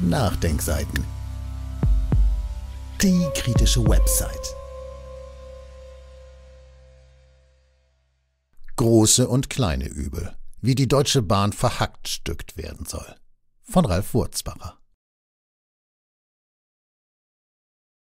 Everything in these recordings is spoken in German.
Nachdenkseiten. Die kritische Website. Große und kleine Übel. Wie die Deutsche Bahn verhacktstückt werden soll. Von Ralf Wurzbacher.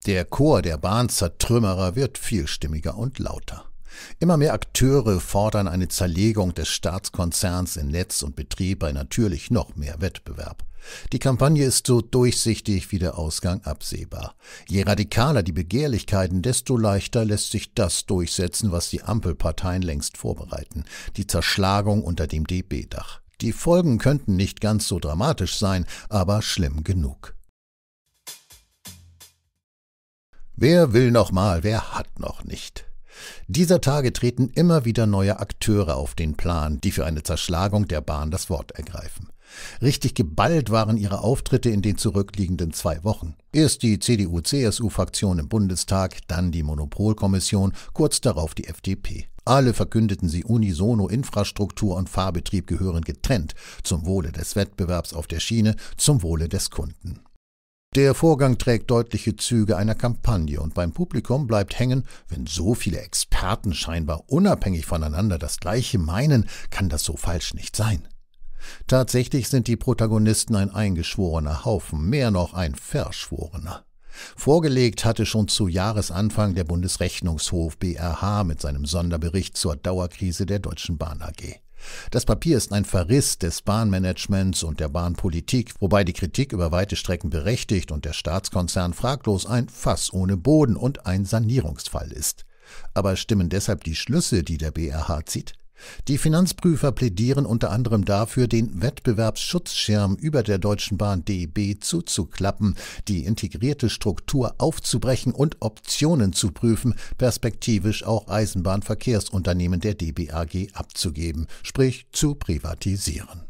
Der Chor der Bahnzertrümmerer wird vielstimmiger und lauter. Immer mehr Akteure fordern eine Zerlegung des Staatskonzerns in Netz und Betrieb bei natürlich noch mehr Wettbewerb. Die Kampagne ist so durchsichtig wie der Ausgang absehbar. Je radikaler die Begehrlichkeiten, desto leichter lässt sich das durchsetzen, was die Ampelparteien längst vorbereiten, die Zerschlagung unter dem DB-Dach. Die Folgen könnten nicht ganz so dramatisch sein, aber schlimm genug. Wer will noch mal, wer hat noch nicht? Dieser Tage treten immer wieder neue Akteure auf den Plan, die für eine Zerschlagung der Bahn das Wort ergreifen. Richtig geballt waren ihre Auftritte in den zurückliegenden zwei Wochen. Erst die CDU-CSU-Fraktion im Bundestag, dann die Monopolkommission, kurz darauf die FDP. Alle verkündeten sie unisono, Infrastruktur und Fahrbetrieb gehören getrennt, zum Wohle des Wettbewerbs auf der Schiene, zum Wohle des Kunden. Der Vorgang trägt deutliche Züge einer Kampagne und beim Publikum bleibt hängen, wenn so viele Experten scheinbar unabhängig voneinander das Gleiche meinen, kann das so falsch nicht sein. Tatsächlich sind die Protagonisten ein eingeschworener Haufen, mehr noch ein verschworener. Vorgelegt hatte schon zu Jahresanfang der Bundesrechnungshof BRH mit seinem Sonderbericht zur Dauerkrise der Deutschen Bahn AG. Das Papier ist ein Verriss des Bahnmanagements und der Bahnpolitik, wobei die Kritik über weite Strecken berechtigt und der Staatskonzern fraglos ein Fass ohne Boden und ein Sanierungsfall ist. Aber stimmen deshalb die Schlüsse, die der BRH zieht? Die Finanzprüfer plädieren unter anderem dafür, den Wettbewerbsschutzschirm über der Deutschen Bahn DB e zuzuklappen, die integrierte Struktur aufzubrechen und Optionen zu prüfen, perspektivisch auch Eisenbahnverkehrsunternehmen der DBAG abzugeben, sprich zu privatisieren.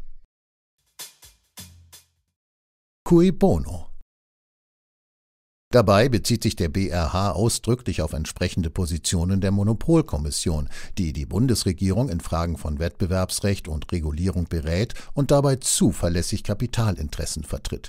Cui bono? Dabei bezieht sich der BRH ausdrücklich auf entsprechende Positionen der Monopolkommission, die die Bundesregierung in Fragen von Wettbewerbsrecht und Regulierung berät und dabei zuverlässig Kapitalinteressen vertritt.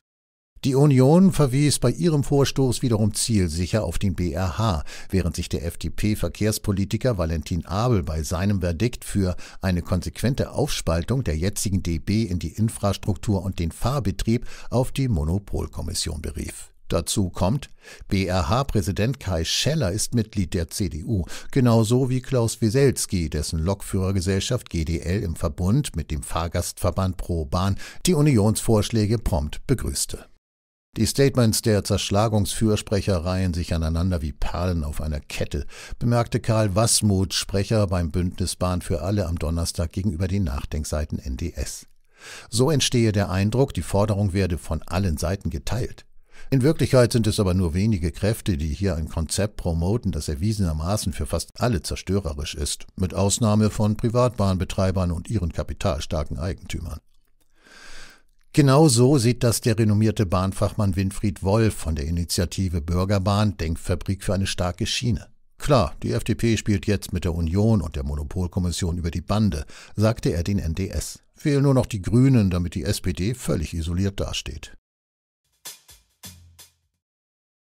Die Union verwies bei ihrem Vorstoß wiederum zielsicher auf den BRH, während sich der FDP-Verkehrspolitiker Valentin Abel bei seinem Verdikt für eine konsequente Aufspaltung der jetzigen DB in die Infrastruktur und den Fahrbetrieb auf die Monopolkommission berief. Dazu kommt, BRH-Präsident Kai Scheller ist Mitglied der CDU, genauso wie Klaus Wieselski, dessen Lokführergesellschaft GDL im Verbund mit dem Fahrgastverband ProBahn die Unionsvorschläge prompt begrüßte. Die Statements der Zerschlagungsfürsprecher reihen sich aneinander wie Perlen auf einer Kette, bemerkte Karl Wassmuth, Sprecher beim Bündnis Bahn für alle am Donnerstag gegenüber den Nachdenkseiten NDS. So entstehe der Eindruck, die Forderung werde von allen Seiten geteilt. In Wirklichkeit sind es aber nur wenige Kräfte, die hier ein Konzept promoten, das erwiesenermaßen für fast alle zerstörerisch ist, mit Ausnahme von Privatbahnbetreibern und ihren kapitalstarken Eigentümern. Genau so sieht das der renommierte Bahnfachmann Winfried Wolf von der Initiative Bürgerbahn Denkfabrik für eine starke Schiene. Klar, die FDP spielt jetzt mit der Union und der Monopolkommission über die Bande, sagte er den NDS. Fehlen nur noch die Grünen, damit die SPD völlig isoliert dasteht.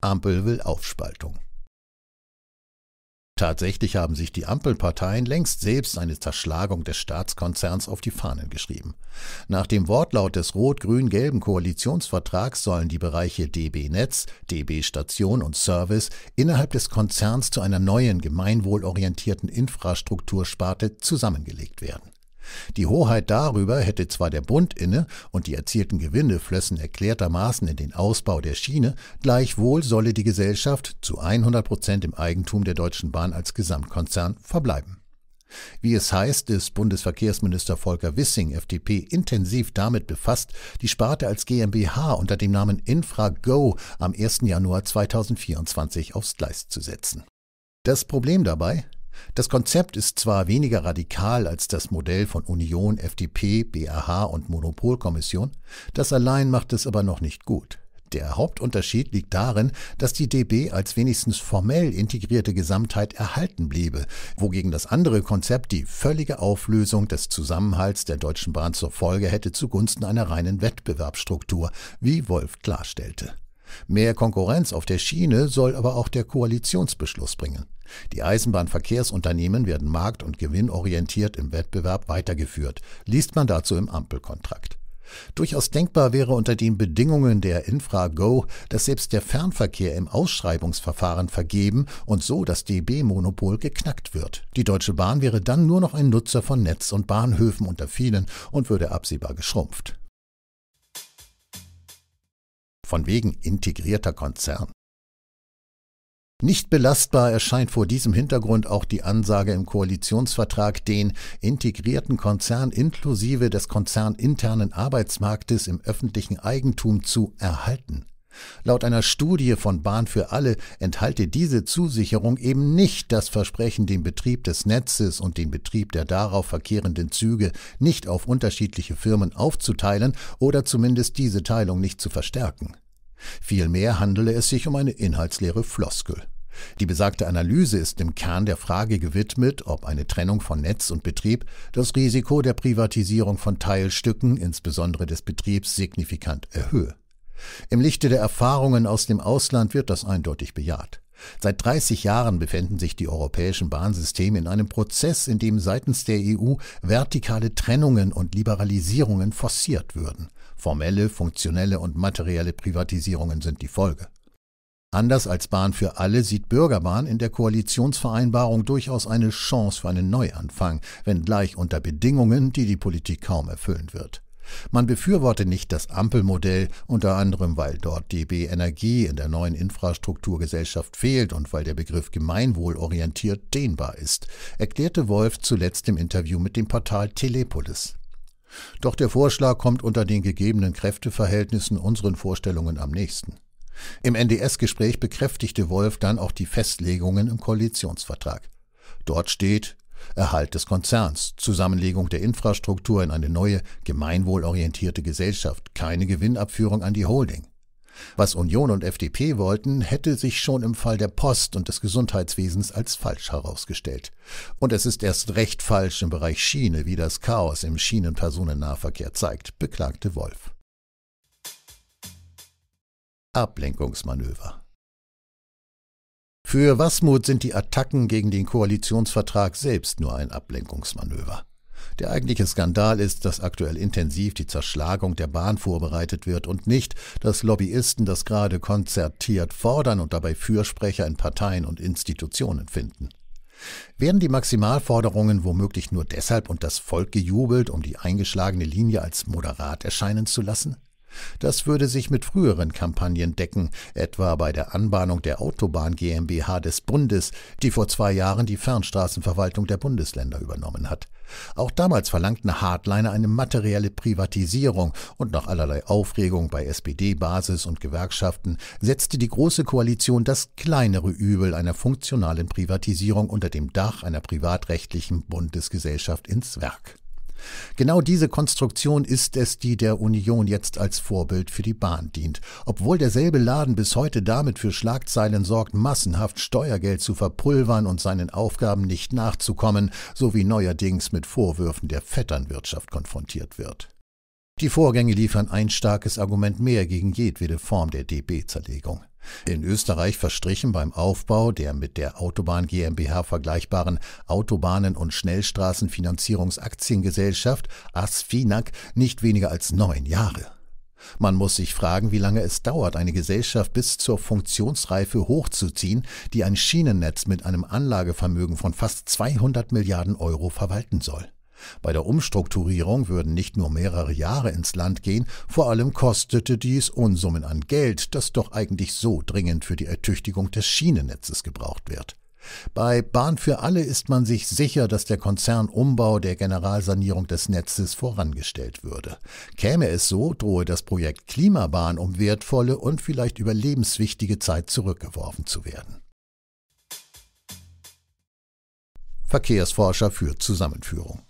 Ampel will Aufspaltung. Tatsächlich haben sich die Ampelparteien längst selbst eine Zerschlagung des Staatskonzerns auf die Fahnen geschrieben. Nach dem Wortlaut des rot-grün-gelben Koalitionsvertrags sollen die Bereiche DB Netz, DB Station und Service innerhalb des Konzerns zu einer neuen gemeinwohlorientierten Infrastruktursparte zusammengelegt werden. Die Hoheit darüber hätte zwar der Bund inne und die erzielten Gewinne flössen erklärtermaßen in den Ausbau der Schiene, gleichwohl solle die Gesellschaft zu 100 Prozent im Eigentum der Deutschen Bahn als Gesamtkonzern verbleiben. Wie es heißt, ist Bundesverkehrsminister Volker Wissing, FDP, intensiv damit befasst, die Sparte als GmbH unter dem Namen InfraGo am 1. Januar 2024 aufs Gleis zu setzen. Das Problem dabei? Das Konzept ist zwar weniger radikal als das Modell von Union, FDP, BAH und Monopolkommission, das allein macht es aber noch nicht gut. Der Hauptunterschied liegt darin, dass die DB als wenigstens formell integrierte Gesamtheit erhalten bliebe, wogegen das andere Konzept die völlige Auflösung des Zusammenhalts der Deutschen Bahn zur Folge hätte zugunsten einer reinen Wettbewerbsstruktur, wie Wolf klarstellte. Mehr Konkurrenz auf der Schiene soll aber auch der Koalitionsbeschluss bringen. Die Eisenbahnverkehrsunternehmen werden markt- und gewinnorientiert im Wettbewerb weitergeführt, liest man dazu im Ampelkontrakt. Durchaus denkbar wäre unter den Bedingungen der InfraGo, dass selbst der Fernverkehr im Ausschreibungsverfahren vergeben und so das DB-Monopol geknackt wird. Die Deutsche Bahn wäre dann nur noch ein Nutzer von Netz- und Bahnhöfen unter vielen und würde absehbar geschrumpft. Von wegen integrierter Konzern. Nicht belastbar erscheint vor diesem Hintergrund auch die Ansage im Koalitionsvertrag, den integrierten Konzern inklusive des konzerninternen Arbeitsmarktes im öffentlichen Eigentum zu erhalten. Laut einer Studie von Bahn für alle enthalte diese Zusicherung eben nicht das Versprechen, den Betrieb des Netzes und den Betrieb der darauf verkehrenden Züge nicht auf unterschiedliche Firmen aufzuteilen oder zumindest diese Teilung nicht zu verstärken. Vielmehr handele es sich um eine inhaltsleere Floskel. Die besagte Analyse ist im Kern der Frage gewidmet, ob eine Trennung von Netz und Betrieb das Risiko der Privatisierung von Teilstücken, insbesondere des Betriebs, signifikant erhöhe. Im Lichte der Erfahrungen aus dem Ausland wird das eindeutig bejaht. Seit 30 Jahren befinden sich die europäischen Bahnsysteme in einem Prozess, in dem seitens der EU vertikale Trennungen und Liberalisierungen forciert würden. Formelle, funktionelle und materielle Privatisierungen sind die Folge. Anders als Bahn für alle sieht Bürgerbahn in der Koalitionsvereinbarung durchaus eine Chance für einen Neuanfang, wenngleich unter Bedingungen, die die Politik kaum erfüllen wird. Man befürworte nicht das Ampelmodell, unter anderem weil dort DB Energie in der neuen Infrastrukturgesellschaft fehlt und weil der Begriff gemeinwohlorientiert dehnbar ist, erklärte Wolf zuletzt im Interview mit dem Portal Telepolis. Doch der Vorschlag kommt unter den gegebenen Kräfteverhältnissen unseren Vorstellungen am nächsten. Im NDS-Gespräch bekräftigte Wolf dann auch die Festlegungen im Koalitionsvertrag. Dort steht Erhalt des Konzerns, Zusammenlegung der Infrastruktur in eine neue, gemeinwohlorientierte Gesellschaft, keine Gewinnabführung an die Holding. Was Union und FDP wollten, hätte sich schon im Fall der Post und des Gesundheitswesens als falsch herausgestellt. Und es ist erst recht falsch im Bereich Schiene, wie das Chaos im Schienenpersonennahverkehr zeigt, beklagte Wolf. Ablenkungsmanöver für Wasmut sind die Attacken gegen den Koalitionsvertrag selbst nur ein Ablenkungsmanöver. Der eigentliche Skandal ist, dass aktuell intensiv die Zerschlagung der Bahn vorbereitet wird und nicht, dass Lobbyisten das gerade konzertiert fordern und dabei Fürsprecher in Parteien und Institutionen finden. Werden die Maximalforderungen womöglich nur deshalb und das Volk gejubelt, um die eingeschlagene Linie als moderat erscheinen zu lassen? Das würde sich mit früheren Kampagnen decken, etwa bei der Anbahnung der Autobahn GmbH des Bundes, die vor zwei Jahren die Fernstraßenverwaltung der Bundesländer übernommen hat. Auch damals verlangten Hardliner eine materielle Privatisierung und nach allerlei Aufregung bei SPD-Basis und Gewerkschaften setzte die Große Koalition das kleinere Übel einer funktionalen Privatisierung unter dem Dach einer privatrechtlichen Bundesgesellschaft ins Werk. Genau diese Konstruktion ist es, die der Union jetzt als Vorbild für die Bahn dient. Obwohl derselbe Laden bis heute damit für Schlagzeilen sorgt, massenhaft Steuergeld zu verpulvern und seinen Aufgaben nicht nachzukommen, sowie neuerdings mit Vorwürfen der Vetternwirtschaft konfrontiert wird. Die Vorgänge liefern ein starkes Argument mehr gegen jedwede Form der DB-Zerlegung. In Österreich verstrichen beim Aufbau der mit der Autobahn GmbH vergleichbaren Autobahnen- und Schnellstraßenfinanzierungsaktiengesellschaft ASFINAG nicht weniger als neun Jahre. Man muss sich fragen, wie lange es dauert, eine Gesellschaft bis zur Funktionsreife hochzuziehen, die ein Schienennetz mit einem Anlagevermögen von fast 200 Milliarden Euro verwalten soll. Bei der Umstrukturierung würden nicht nur mehrere Jahre ins Land gehen, vor allem kostete dies Unsummen an Geld, das doch eigentlich so dringend für die Ertüchtigung des Schienennetzes gebraucht wird. Bei Bahn für alle ist man sich sicher, dass der Konzernumbau der Generalsanierung des Netzes vorangestellt würde. Käme es so, drohe das Projekt Klimabahn um wertvolle und vielleicht überlebenswichtige Zeit zurückgeworfen zu werden. Verkehrsforscher für Zusammenführung.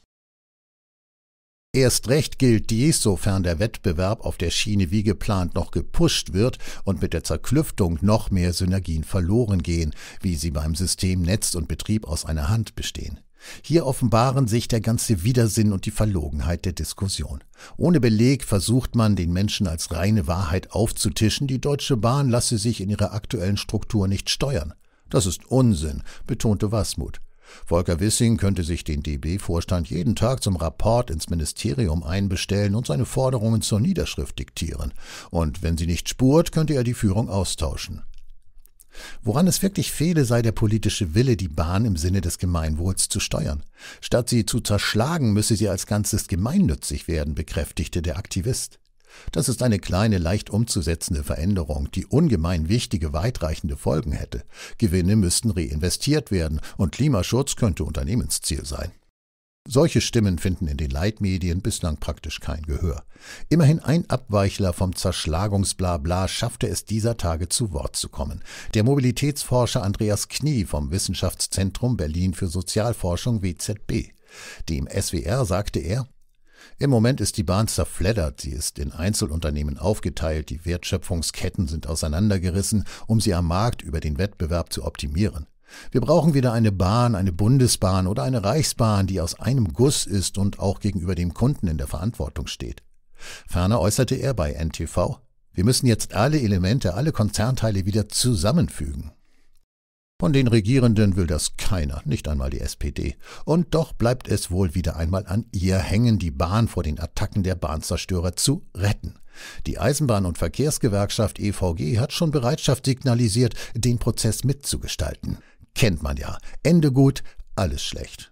Erst recht gilt dies, sofern der Wettbewerb auf der Schiene wie geplant noch gepusht wird und mit der Zerklüftung noch mehr Synergien verloren gehen, wie sie beim System Netz und Betrieb aus einer Hand bestehen. Hier offenbaren sich der ganze Widersinn und die Verlogenheit der Diskussion. Ohne Beleg versucht man, den Menschen als reine Wahrheit aufzutischen, die Deutsche Bahn lasse sich in ihrer aktuellen Struktur nicht steuern. Das ist Unsinn, betonte Wasmut. Volker Wissing könnte sich den DB-Vorstand jeden Tag zum Rapport ins Ministerium einbestellen und seine Forderungen zur Niederschrift diktieren. Und wenn sie nicht spurt, könnte er die Führung austauschen. Woran es wirklich fehle, sei der politische Wille, die Bahn im Sinne des Gemeinwohls zu steuern. Statt sie zu zerschlagen, müsse sie als Ganzes gemeinnützig werden, bekräftigte der Aktivist. Das ist eine kleine, leicht umzusetzende Veränderung, die ungemein wichtige, weitreichende Folgen hätte. Gewinne müssten reinvestiert werden und Klimaschutz könnte Unternehmensziel sein. Solche Stimmen finden in den Leitmedien bislang praktisch kein Gehör. Immerhin ein Abweichler vom Zerschlagungsblabla schaffte es dieser Tage zu Wort zu kommen. Der Mobilitätsforscher Andreas Knie vom Wissenschaftszentrum Berlin für Sozialforschung WZB. Dem SWR sagte er, im Moment ist die Bahn zerfleddert, sie ist in Einzelunternehmen aufgeteilt, die Wertschöpfungsketten sind auseinandergerissen, um sie am Markt über den Wettbewerb zu optimieren. Wir brauchen wieder eine Bahn, eine Bundesbahn oder eine Reichsbahn, die aus einem Guss ist und auch gegenüber dem Kunden in der Verantwortung steht. Ferner äußerte er bei NTV, wir müssen jetzt alle Elemente, alle Konzernteile wieder zusammenfügen. Von den Regierenden will das keiner, nicht einmal die SPD. Und doch bleibt es wohl wieder einmal an ihr hängen, die Bahn vor den Attacken der Bahnzerstörer zu retten. Die Eisenbahn- und Verkehrsgewerkschaft EVG hat schon Bereitschaft signalisiert, den Prozess mitzugestalten. Kennt man ja. Ende gut, alles schlecht.